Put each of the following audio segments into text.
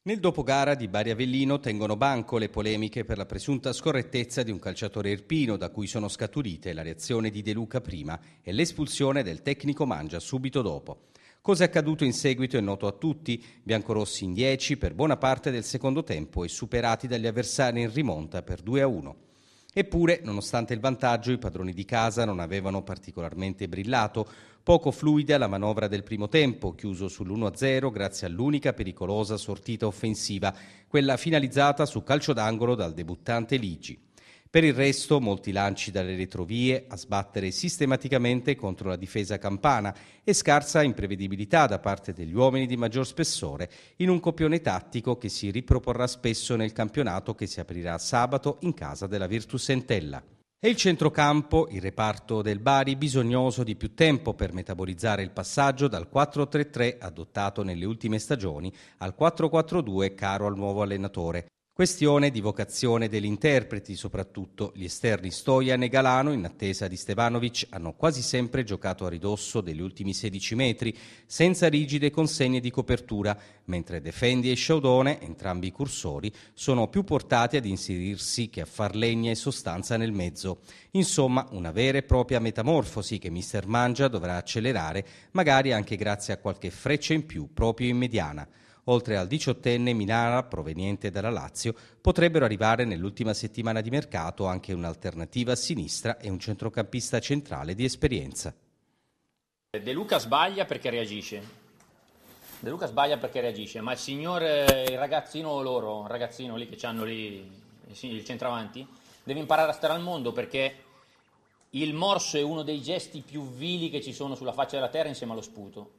Nel dopogara di Bari Avellino tengono banco le polemiche per la presunta scorrettezza di un calciatore irpino da cui sono scaturite la reazione di De Luca prima e l'espulsione del tecnico Mangia subito dopo. Cosa è accaduto in seguito è noto a tutti, biancorossi in 10 per buona parte del secondo tempo e superati dagli avversari in rimonta per 2 a 1. Eppure, nonostante il vantaggio, i padroni di casa non avevano particolarmente brillato. Poco fluida la manovra del primo tempo, chiuso sull'1-0 grazie all'unica pericolosa sortita offensiva, quella finalizzata su calcio d'angolo dal debuttante Ligi. Per il resto, molti lanci dalle retrovie a sbattere sistematicamente contro la difesa campana e scarsa imprevedibilità da parte degli uomini di maggior spessore in un copione tattico che si riproporrà spesso nel campionato che si aprirà sabato in casa della Virtus Entella. E il centrocampo, il reparto del Bari, bisognoso di più tempo per metabolizzare il passaggio dal 4-3-3 adottato nelle ultime stagioni al 4-4-2 caro al nuovo allenatore. Questione di vocazione degli interpreti, soprattutto gli esterni Stojan e Galano, in attesa di Stevanovic, hanno quasi sempre giocato a ridosso degli ultimi 16 metri, senza rigide consegne di copertura, mentre Defendi e Sciaudone, entrambi i cursori, sono più portati ad inserirsi che a far legna e sostanza nel mezzo. Insomma, una vera e propria metamorfosi che Mister Mangia dovrà accelerare, magari anche grazie a qualche freccia in più proprio in mediana. Oltre al diciottenne Minara, proveniente dalla Lazio, potrebbero arrivare nell'ultima settimana di mercato anche un'alternativa a sinistra e un centrocampista centrale di esperienza. De Luca sbaglia perché reagisce. De Luca sbaglia perché reagisce, ma il signore, eh, il ragazzino loro, il ragazzino lì che hanno lì, eh, il centravanti, deve imparare a stare al mondo perché il morso è uno dei gesti più vili che ci sono sulla faccia della terra insieme allo sputo.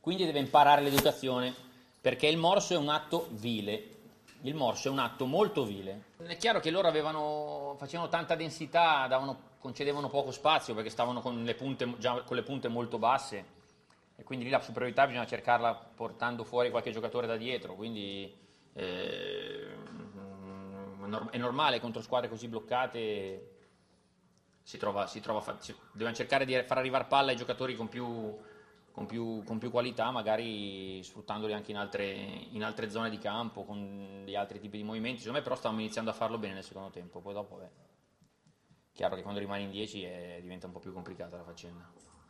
Quindi deve imparare l'educazione perché il morso è un atto vile. Il morso è un atto molto vile. È chiaro che loro avevano, facevano tanta densità, davano, concedevano poco spazio perché stavano con le, punte, già, con le punte molto basse e quindi lì la superiorità bisogna cercarla portando fuori qualche giocatore da dietro, quindi eh, è normale contro squadre così bloccate si, trova, si, trova, si dobbiamo cercare di far arrivare palla ai giocatori con più con più, con più, qualità, magari sfruttandoli anche in altre, in altre, zone di campo, con degli altri tipi di movimenti. Secondo me però stavamo iniziando a farlo bene nel secondo tempo, poi dopo è chiaro che quando rimani in 10 eh, diventa un po' più complicata la faccenda.